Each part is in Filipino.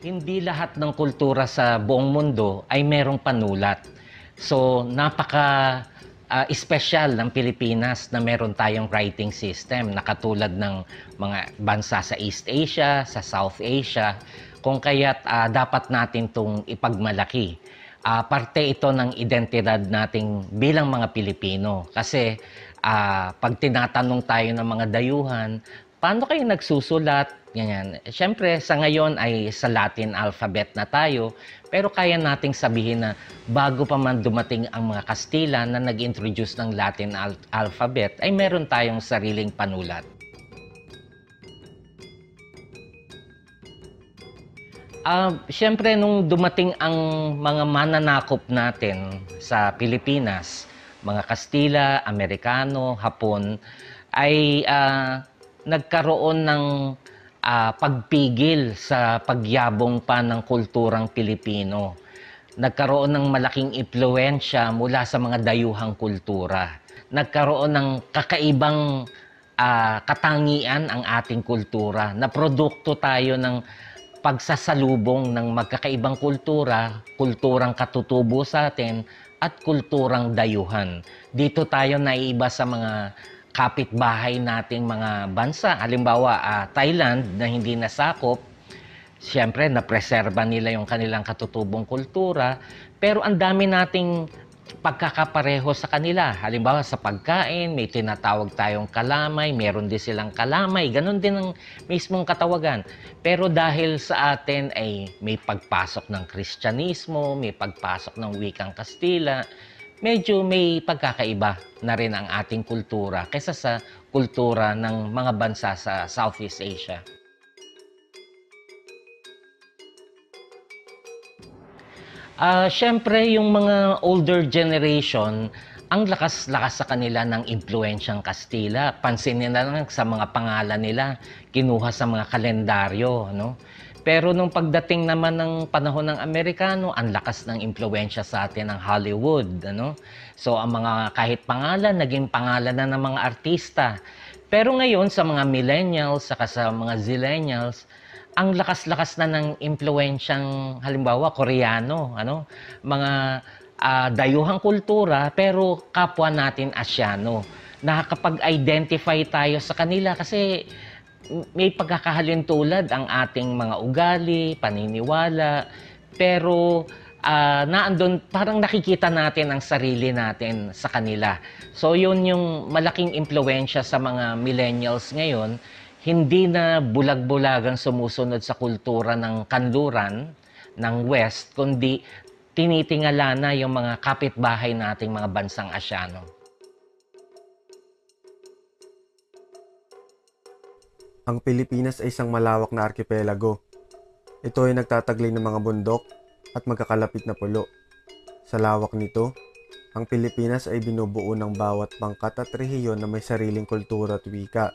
Hindi lahat ng kultura sa buong mundo ay merong panulat. So, napaka uh, espesyal ng Pilipinas na meron tayong writing system na katulad ng mga bansa sa East Asia, sa South Asia, kung kaya't uh, dapat natin itong ipagmalaki. Uh, parte ito ng identidad nating bilang mga Pilipino kasi uh, pag tinatanong tayo ng mga dayuhan, paano kayo nagsusulat? Ganyan. Siyempre, sa ngayon ay sa Latin alphabet na tayo, pero kaya nating sabihin na bago pa man dumating ang mga Kastila na nag-introduce ng Latin al- alphabet, ay meron tayong sariling panulat. Uh, Siyempre, nung dumating ang mga mananakop natin sa Pilipinas, mga Kastila, Amerikano, Hapon, ay uh, nagkaroon ng uh, pagpigil sa pagyabong pa ng kulturang Pilipino. Nagkaroon ng malaking impluensya mula sa mga dayuhang kultura. Nagkaroon ng kakaibang uh, katangian ang ating kultura na produkto tayo ng pagsasalubong ng magkakaibang kultura, kulturang katutubo sa atin at kulturang dayuhan. Dito tayo naiiba sa mga kapitbahay nating mga bansa. Halimbawa, uh, Thailand na hindi nasakop, siyempre napreserba nila yung kanilang katutubong kultura, pero ang dami nating pagkakapareho sa kanila. Halimbawa sa pagkain, may tinatawag tayong kalamay, meron din silang kalamay, ganun din ang mismong katawagan. Pero dahil sa atin ay may pagpasok ng Kristyanismo, may pagpasok ng wikang Kastila, medyo may pagkakaiba na rin ang ating kultura kaysa sa kultura ng mga bansa sa Southeast Asia. Uh, ah, Siyempre, yung mga older generation, ang lakas-lakas sa kanila ng impluensyang Kastila. Pansinin na lang sa mga pangalan nila, kinuha sa mga kalendaryo. No? Pero nung pagdating naman ng panahon ng Amerikano, ang lakas ng impluwensya sa atin ng Hollywood, ano? So ang mga kahit pangalan naging pangalan na ng mga artista. Pero ngayon sa mga millennials saka sa mga zillennials, ang lakas-lakas na ng impluwensyang halimbawa Koreano, ano? Mga uh, dayuhang kultura pero kapwa natin Asyano. Nakakapag-identify tayo sa kanila kasi may pagkakahalintulad ang ating mga ugali, paniniwala, pero uh, naandun, parang nakikita natin ang sarili natin sa kanila. So yun yung malaking impluensya sa mga millennials ngayon, hindi na bulag-bulagang sumusunod sa kultura ng kanluran, ng West, kundi tinitingala na yung mga kapitbahay nating mga bansang Asyano. Ang Pilipinas ay isang malawak na arkipelago. Ito ay nagtataglay ng mga bundok at magkakalapit na pulo. Sa lawak nito, ang Pilipinas ay binubuo ng bawat pangkat at rehiyon na may sariling kultura at wika.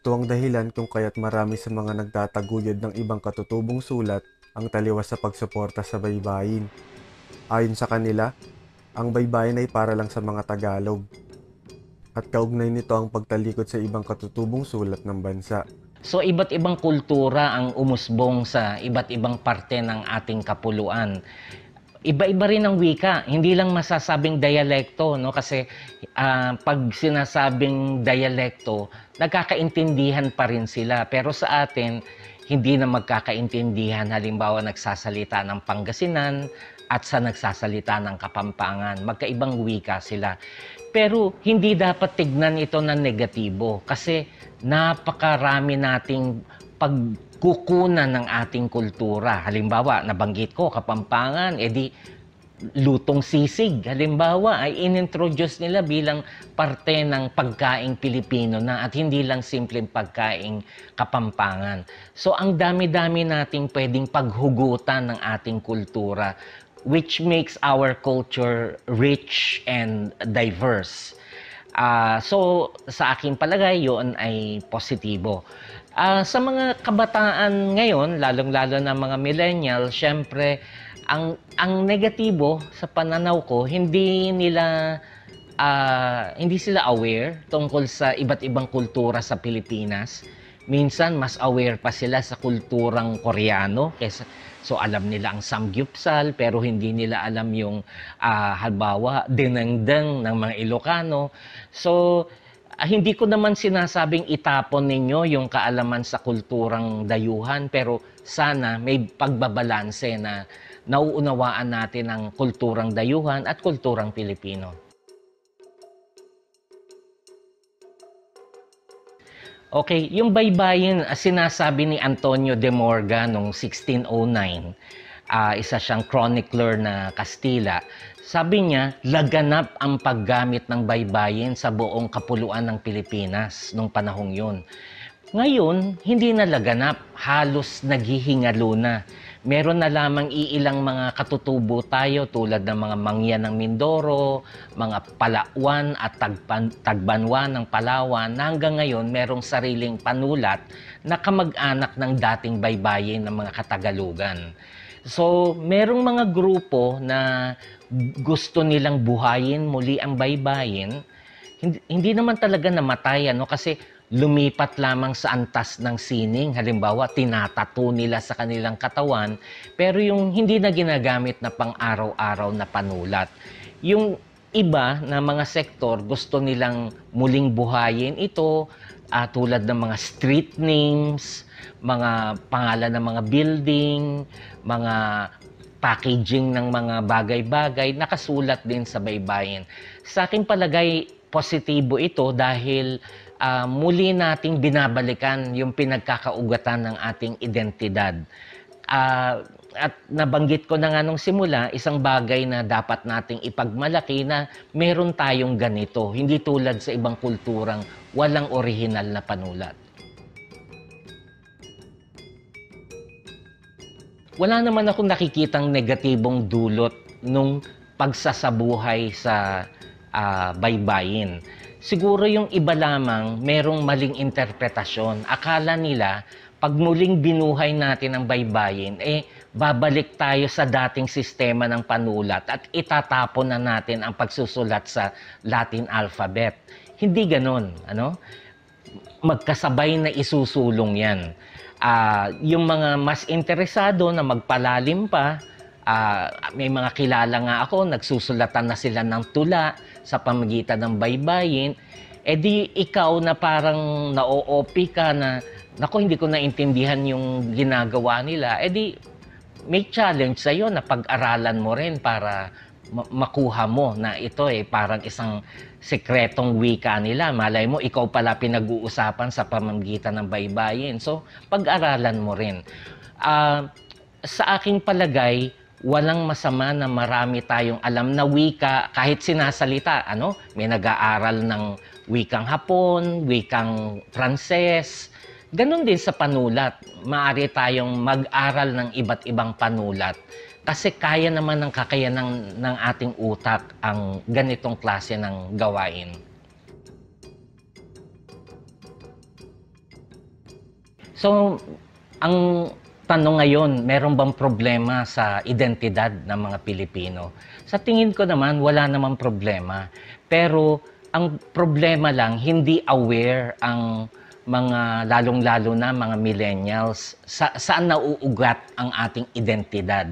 Ito ang dahilan kung kaya't marami sa mga nagtataguyod ng ibang katutubong sulat ang taliwas sa pagsuporta sa baybayin. Ayon sa kanila, ang baybayin ay para lang sa mga Tagalog at kaugnay nito ang pagtalikod sa ibang katutubong sulat ng bansa. So iba't ibang kultura ang umusbong sa iba't ibang parte ng ating kapuluan. Iba-iba rin ang wika, hindi lang masasabing dialekto no kasi uh, pag sinasabing dialekto, nagkakaintindihan pa rin sila. Pero sa atin, hindi na magkakaintindihan halimbawa nagsasalita ng Pangasinan at sa nagsasalita ng Kapampangan. Magkaibang wika sila. Pero hindi dapat tignan ito ng negatibo kasi napakarami nating pagkukunan ng ating kultura. Halimbawa, nabanggit ko, Kapampangan, edi eh lutong sisig. Halimbawa ay inintroduce nila bilang parte ng pagkaing Pilipino na at hindi lang simpleng pagkaing kapampangan. So ang dami-dami nating pwedeng paghugutan ng ating kultura which makes our culture rich and diverse. Uh, so, sa aking palagay, yun ay positibo. Uh, sa mga kabataan ngayon, lalong-lalo na mga millennial, syempre, ang ang negatibo sa pananaw ko hindi nila uh, hindi sila aware tungkol sa iba't ibang kultura sa Pilipinas. Minsan mas aware pa sila sa kulturang Koreano kaysa so alam nila ang samgyupsal pero hindi nila alam yung uh, halimbawa dinengdeng ng mga Ilocano. So ah, hindi ko naman sinasabing itapon ninyo yung kaalaman sa kulturang dayuhan pero sana may pagbabalanse na nauunawaan natin ang kulturang dayuhan at kulturang Pilipino. Okay, yung baybayin ah, sinasabi ni Antonio de Morga noong 1609, uh, ah, isa siyang chronicler na Kastila. Sabi niya, laganap ang paggamit ng baybayin sa buong kapuluan ng Pilipinas noong panahong yun. Ngayon, hindi na laganap, halos naghihingalo na meron na lamang iilang mga katutubo tayo tulad ng mga mangyan ng Mindoro, mga Palawan at Tagpan, Tagbanwa ng Palawan na hanggang ngayon merong sariling panulat na kamag-anak ng dating baybayin ng mga Katagalugan. So, merong mga grupo na gusto nilang buhayin muli ang baybayin. Hindi, hindi naman talaga namatay no? kasi lumipat lamang sa antas ng sining. Halimbawa, tinatato nila sa kanilang katawan, pero yung hindi na ginagamit na pang-araw-araw na panulat. Yung iba na mga sektor, gusto nilang muling buhayin ito, uh, tulad ng mga street names, mga pangalan ng mga building, mga packaging ng mga bagay-bagay nakasulat din sa baybayin. Sa aking palagay, positibo ito dahil uh, muli nating binabalikan yung pinagkakaugatan ng ating identidad. Uh, at nabanggit ko na nga nung simula, isang bagay na dapat nating ipagmalaki na meron tayong ganito, hindi tulad sa ibang kulturang walang orihinal na panulat. Wala naman akong nakikitang negatibong dulot nung pagsasabuhay sa uh, baybayin. Siguro yung iba lamang merong maling interpretasyon. Akala nila pag muling binuhay natin ang baybayin, eh babalik tayo sa dating sistema ng panulat at itatapon na natin ang pagsusulat sa Latin alphabet. Hindi ganon, ano? Magkasabay na isusulong yan. Uh, yung mga mas interesado na magpalalim pa, uh, may mga kilala nga ako, nagsusulatan na sila ng tula, sa pamagitan ng baybayin, edi eh ikaw na parang na-OOP ka na, nako hindi ko naintindihan yung ginagawa nila, edi eh may challenge sa'yo na pag-aralan mo rin para makuha mo na ito eh parang isang sekretong wika nila. Malay mo, ikaw pala pinag-uusapan sa pamamagitan ng baybayin. So, pag-aralan mo rin. Uh, sa aking palagay, walang masama na marami tayong alam na wika kahit sinasalita ano may nag-aaral ng wikang Hapon, wikang Pranses. Ganon din sa panulat, maari tayong mag-aral ng iba't ibang panulat kasi kaya naman ng kakayanan ng ating utak ang ganitong klase ng gawain. So, ang tanong ngayon, meron bang problema sa identidad ng mga Pilipino? Sa tingin ko naman, wala namang problema. Pero ang problema lang, hindi aware ang mga lalong-lalo na mga millennials sa, saan nauugat ang ating identidad.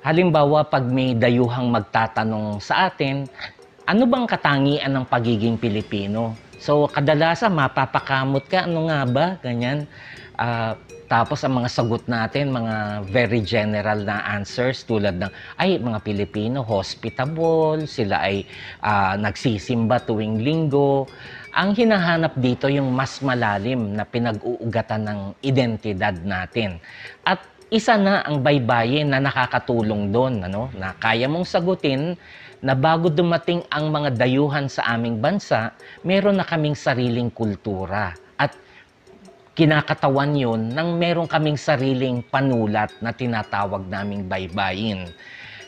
Halimbawa, pag may dayuhang magtatanong sa atin, ano bang katangian ng pagiging Pilipino? So, kadalasa, mapapakamot ka, ano nga ba, ganyan. Uh, tapos ang mga sagot natin, mga very general na answers tulad ng, ay, mga Pilipino, hospitable, sila ay uh, nagsisimba tuwing linggo. Ang hinahanap dito yung mas malalim na pinag-uugatan ng identidad natin. At isa na ang baybayin na nakakatulong doon, ano, na kaya mong sagutin na bago dumating ang mga dayuhan sa aming bansa, meron na kaming sariling kultura kinakatawan yon nang meron kaming sariling panulat na tinatawag naming baybayin.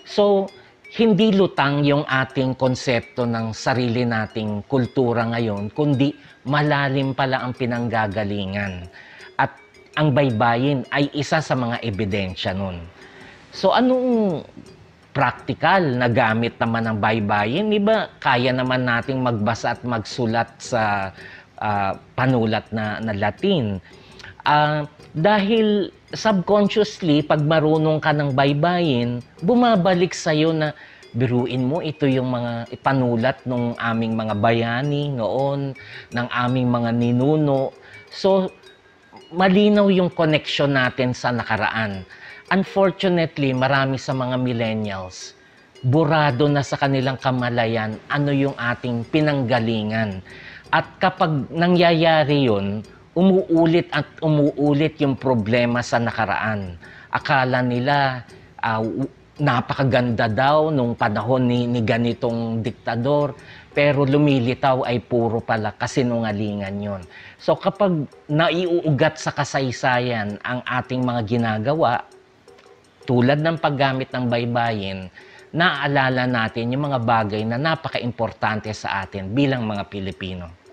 So, hindi lutang yung ating konsepto ng sarili nating kultura ngayon, kundi malalim pala ang pinanggagalingan. At ang baybayin ay isa sa mga ebidensya nun. So anong practical na gamit naman ng baybayin? Iba, kaya naman nating magbasa at magsulat sa uh, panulat na, na Latin. Uh, dahil subconsciously, pag marunong ka ng baybayin, bumabalik sa'yo na biruin mo ito yung mga ipanulat ng aming mga bayani noon, ng aming mga ninuno. So, malinaw yung connection natin sa nakaraan. Unfortunately, marami sa mga millennials, burado na sa kanilang kamalayan ano yung ating pinanggalingan. At kapag nangyayari yun, umuulit at umuulit yung problema sa nakaraan. Akala nila uh, napakaganda daw nung panahon ni, ni ganitong diktador, pero lumilitaw ay puro pala kasinungalingan yon. So kapag naiuugat sa kasaysayan ang ating mga ginagawa, tulad ng paggamit ng baybayin, naaalala natin yung mga bagay na napaka-importante sa atin bilang mga Pilipino.